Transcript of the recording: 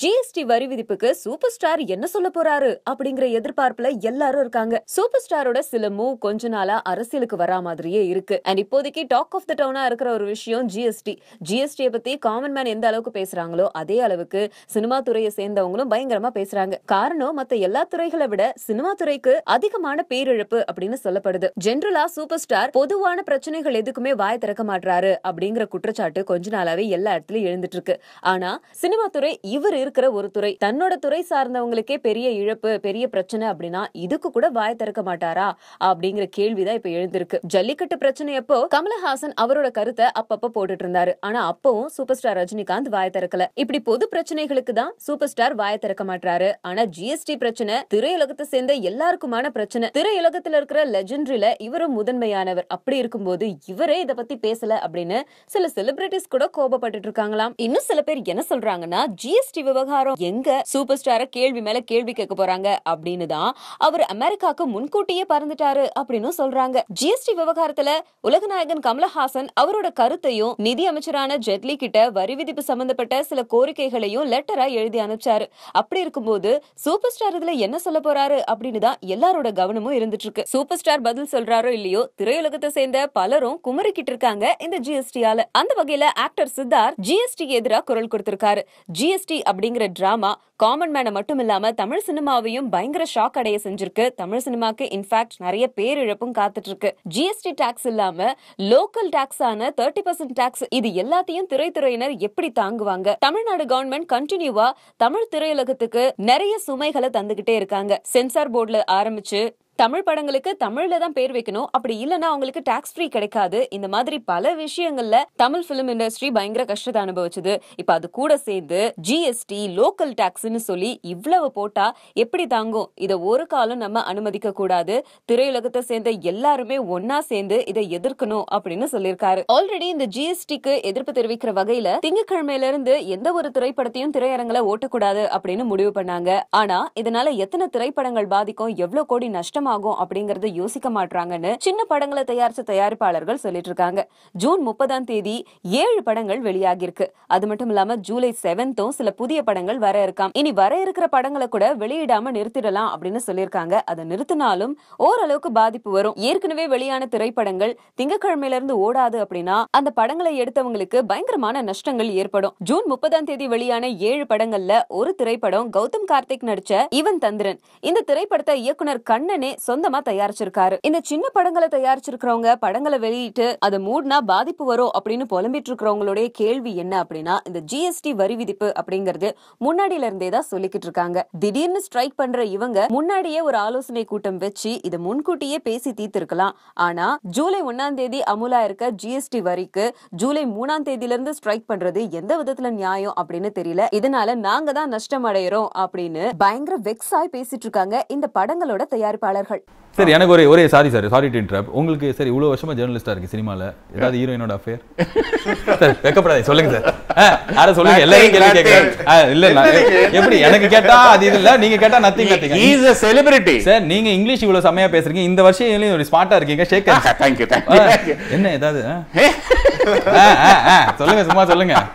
GST வரி விதிப்புக்கு super star என்ன சொல்ல போறாரு அப்படிங்கிற எதிர்பார்ப்புல எல்லாரும் இருக்காங்க சூப்பர் ஸ்டாரோட சில மூவ் கொஞ்ச நாளா அரசியலுக்கு வரா மாதிரியே இருக்கு அண்ட் இப்போதைக்கு டாக் ஆஃப் த டவுனா இருக்கிற ஒரு விஷயம் ஜிஎஸ்டி ஜிஎஸ்டியை பத்தி காமன் மேன் எந்த அளவுக்கு பேசுறாங்களோ அதே அளவுக்கு சினிமா துறையை சேர்ந்தவங்களும் பயங்கரமா பேசுறாங்க காரணம் மத்த எல்லா துறைகளை விட சினிமா துறைக்கு அதிகமான பேரிழப்பு அப்படின்னு சொல்லப்படுது ஜென்ரலா சூப்பர் ஸ்டார் பொதுவான பிரச்சனைகள் எதுக்குமே வாய் திறக்க மாட்டாரு அப்படிங்கிற குற்றச்சாட்டு கொஞ்ச நாளாவே எல்லா இடத்துலயும் எழுந்துட்டு இருக்கு ஆனா சினிமா துறை இவரு இருக்கிற ஒரு துறை தன்னோட துறை சார்ந்தவங்களுக்கே பெரிய இழப்பு பெரிய பிரச்சனை அப்படின்னா இதுக்கு கூட வாய திறக்க மாட்டாரா அப்படிங்கிற கேள்விதான் இப்ப எழுந்திருக்கு ஜல்லிக்கட்டு பிரச்சனை அப்போ கமலஹாசன் அவரோட கருத்தை அப்பப்ப போட்டுட்டு இருந்தாரு ஆனா அப்பவும் சூப்பர் ஸ்டார் ரஜினிகாந்த் வாய திறக்கல இப்படி பொது பிரச்சனைகளுக்கு தான் சூப்பர் ஸ்டார் வாய திறக்க மாட்டாரு ஆனா ஜிஎஸ்டி பிரச்சனை திரையுலகத்தை சேர்ந்த எல்லாருக்குமான பிரச்சனை திரையுலகத்துல இருக்கிற லெஜெண்டரியில இவரும் முதன்மையானவர் அப்படி இருக்கும்போது இவரே இதை பத்தி பேசல அப்படின்னு சில செலிபிரிட்டிஸ் கூட கோபப்பட்டு இருக்காங்களாம் இன்னும் சில பேர் என்ன சொல்றாங்கன்னா ஜிஎஸ்டி விவகாரம் எங்க சூப்பர் ஸ்டார கேள்வி மேல கேள்வி கேட்க போறாங்க அப்படின்னு தான் அவர் அமெரிக்காக்கு முன்கூட்டியே பறந்துட்டாரு அப்படின்னு சொல்றாங்க ஜிஎஸ்டி விவகாரத்துல உலக நாயகன் கமலஹாசன் அவரோட கருத்தையும் நிதி அமைச்சரான ஜெட்லி கிட்ட வரி விதிப்பு சம்பந்தப்பட்ட சில கோரிக்கைகளையும் லெட்டரா எழுதி அனுப்பிச்சாரு அப்படி இருக்கும்போது சூப்பர் ஸ்டார் இதுல என்ன சொல்ல போறாரு அப்படின்னு தான் எல்லாரோட கவனமும் இருந்துட்டு இருக்கு சூப்பர் ஸ்டார் பதில் சொல்றாரோ இல்லையோ திரையுலகத்தை சேர்ந்த பலரும் குமரிக்கிட்டு இருக்காங்க இந்த ஜிஎஸ்டியால அந்த வகையில ஆக்டர் சித்தார்த் ஜிஎஸ்டி எதிராக குரல் கொடுத்திருக்காரு ஜிஎஸ்டி அப்படி அப்படிங்கிற டிராமா காமன் மேனை மட்டும் இல்லாம தமிழ் சினிமாவையும் பயங்கர ஷாக் அடைய செஞ்சிருக்கு தமிழ் சினிமாக்கு இன்ஃபேக்ட் நிறைய பேரிழப்பும் காத்துட்டு இருக்கு ஜிஎஸ்டி டாக்ஸ் இல்லாம லோக்கல் டாக்ஸ் ஆன தேர்ட்டி பர்சன்ட் டாக்ஸ் இது எல்லாத்தையும் திரைத்துறையினர் எப்படி தாங்குவாங்க தமிழ்நாடு கவர்மெண்ட் கண்டினியூவா தமிழ் திரையுலகத்துக்கு நிறைய சுமைகளை தந்துகிட்டே இருக்காங்க சென்சார் போர்டுல ஆரம்பிச்சு தமிழ் படங்களுக்கு தமிழ்ல தான் பேர் வைக்கணும் அப்படி இல்லைன்னா அவங்களுக்கு டாக்ஸ் ஃப்ரீ கிடைக்காது இந்த மாதிரி பல விஷயங்கள்ல தமிழ் பிலிம் இண்டஸ்ட்ரி பயங்கர கஷ்டத்தை அனுபவிச்சது இப்ப அது கூட சேர்ந்து ஜிஎஸ்டி லோக்கல் டாக்ஸ்னு சொல்லி இவ்வளவு போட்டா எப்படி தாங்கும் இதை ஒரு காலம் நம்ம அனுமதிக்க கூடாது திரையுலகத்தை சேர்ந்த எல்லாருமே ஒன்னா சேர்ந்து இதை எதிர்க்கணும் அப்படின்னு சொல்லியிருக்காரு ஆல்ரெடி இந்த ஜிஎஸ்டிக்கு எதிர்ப்பு தெரிவிக்கிற வகையில திங்கக்கிழமையில இருந்து எந்த ஒரு திரைப்படத்தையும் திரையரங்களை ஓட்டக்கூடாது அப்படின்னு முடிவு பண்ணாங்க ஆனா இதனால எத்தனை திரைப்படங்கள் பாதிக்கும் எவ்வளவு கோடி நஷ்டமா ஆகும் அப்படிங்கறத யோசிக்க மாட்டாங்கன்னு சின்ன படங்களை தயாரிச்ச தயாரிப்பாளர்கள் சொல்லிட்டு இருக்காங்க ஜூன் முப்பதாம் தேதி ஏழு படங்கள் வெளியாகி இருக்கு அது மட்டும் இல்லாம ஜூலை செவன்த்தும் சில புதிய படங்கள் வர இருக்காம் இனி வர இருக்கிற படங்களை கூட வெளியிடாம நிறுத்திடலாம் அப்படின்னு சொல்லியிருக்காங்க அதை நிறுத்தினாலும் ஓரளவுக்கு பாதிப்பு வரும் ஏற்கனவே வெளியான திரைப்படங்கள் திங்கக்கிழமையில இருந்து ஓடாது அப்படின்னா அந்த படங்களை எடுத்தவங்களுக்கு பயங்கரமான நஷ்டங்கள் ஏற்படும் ஜூன் முப்பதாம் தேதி வெளியான ஏழு படங்கள்ல ஒரு திரைப்படம் கௌதம் கார்த்திக் நடிச்ச இவன் தந்திரன் இந்த திரைப்படத்தை இயக்குனர் கண்ணனே சொந்தமா தயாரிச்சிருக்காரு இந்த சின்ன படங்களை தயாரிச்சிருக்கிறவங்க படங்களை வெளியிட்டு அது மூடனா பாதிப்பு வரும் அப்படின்னு புலம்பிட்டு இருக்கிறவங்களுடைய கேள்வி என்ன அப்படின்னா இந்த ஜிஎஸ்டி வரி விதிப்பு அப்படிங்கறது முன்னாடியில இருந்தே தான் சொல்லிக்கிட்டு இருக்காங்க திடீர்னு ஸ்ட்ரைக் பண்ற இவங்க முன்னாடியே ஒரு ஆலோசனை கூட்டம் வச்சு இது முன்கூட்டியே பேசி தீர்த்திருக்கலாம் ஆனா ஜூலை ஒன்னாம் தேதி அமுலா இருக்க ஜிஎஸ்டி வரிக்கு ஜூலை மூணாம் தேதியில இருந்து ஸ்ட்ரைக் பண்றது எந்த விதத்துல நியாயம் அப்படின்னு தெரியல இதனால நாங்க தான் நஷ்டம் அடையிறோம் அப்படின்னு பயங்கர வெக்ஸ் ஆய் பேசிட்டு இருக்காங்க இந்த படங்களோட தயாரிப்பாளர் நடிகர்கள் சரி எனக்கு ஒரே ஒரே சாரி சார் சாரி டு உங்களுக்கு சரி இவ்வளவு வருஷமா ஜேர்னலிஸ்டா இருக்கு சினிமால ஏதாவது ஹீரோயினோட அஃபேர் சார் வெக்கப்படாதே சொல்லுங்க சார் யார சொல்லுங்க எல்லாரும் கேள்வி கேக்குறாங்க இல்ல எப்படி எனக்கு கேட்டா அது இல்ல நீங்க கேட்டா nothing nothing is a celebrity sir நீங்க இங்கிலீஷ் இவ்வளவு சமையா பேசுறீங்க இந்த வருஷம் ஒரு ஸ்மார்ட்டா இருக்கீங்க ஷேக் थैंक यू என்ன ஏதாவது சொல்லுங்க சும்மா சொல்லுங்க